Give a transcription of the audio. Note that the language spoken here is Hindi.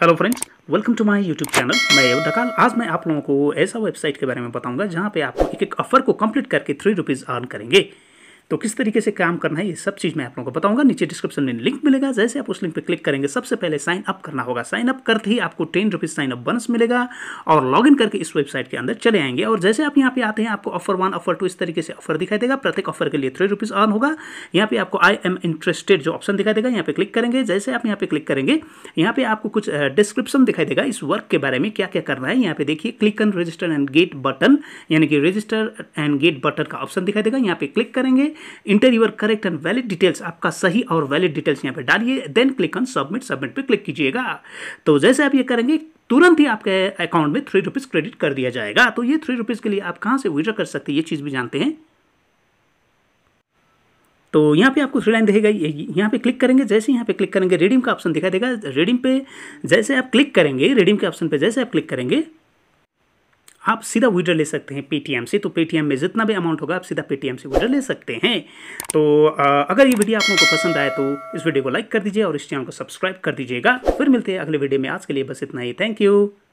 hello friends welcome to my YouTube channel मैं ढकाल आज मैं आप लोगों को ऐसा वेबसाइट के बारे में बताऊंगा जहां पे आप एक एक ऑफर को कंप्लीट करके थ्री रुपीज़ अर्न करेंगे तो किस तरीके से काम करना है ये सब चीज़ मैं आप लोगों को बताऊंगा नीचे डिस्क्रिप्शन में लिंक मिलेगा जैसे आप उस लिंक पर क्लिक करेंगे सबसे पहले साइन अप करना होगा साइन अप करते ही आपको टेन रुपीज़ साइन अप बनस मिलेगा और लॉग इन करके इस वेबसाइट के अंदर चले आएंगे और जैसे आप यहाँ पे आते हैं आपको ऑफर वन ऑफर टू इस तरीके से ऑफर दिखाई देगा प्रत्येक ऑफर के लिए थ्री रुपीज़ ऑन होगा यहाँ पे आपको आई एम इंटरेस्टेड जो ऑप्शन दिखाई देगा यहाँ पे क्लिक करेंगे जैसे आप यहाँ पे क्लिक करेंगे यहाँ पे आपको कुछ डिस्क्रिप्शन दिखाई देगा इस वर्क के बारे में क्या क्या करना है यहाँ पे देखिए click on register and get button यानी कि रजिस्टर एंड गेट बटन का ऑप्शन दिखाई देगा यहाँ पे क्लिक करेंगे enter your correct and valid details आपका सही और वैलिड डिटेल्स यहाँ पर डालिए then click on submit submit पर क्लिक कीजिएगा तो जैसे आप ये करेंगे तुरंत ही आपके अकाउंट में थ्री रुपीज़ क्रेडिट कर दिया जाएगा तो ये थ्री रुपीज़ के लिए आप कहाँ से विड्रॉ कर सकते हैं ये चीज़ भी जानते हैं तो यहाँ पे आपको थ्री लाइन दिखेगा यहाँ पे क्लिक करेंगे जैसे यहाँ पे क्लिक करेंगे रेडीम का ऑप्शन दिखाई देगा रेडीम पे जैसे आप क्लिक करेंगे रेडीम के ऑप्शन पे जैसे आप क्लिक करेंगे आप सीधा विड्रॉ ले सकते हैं पेटीएम से तो पेटीएम में जितना भी अमाउंट होगा आप सीधा पेटीएम से विड्रॉ ले सकते हैं तो आ, अगर ये वीडियो आप लोग को पसंद आए तो इस वीडियो को लाइक कर दीजिए और इस चैनल को सब्सक्राइब कर दीजिएगा फिर मिलते हैं अगले वीडियो में आज के लिए बस इतना ही थैंक यू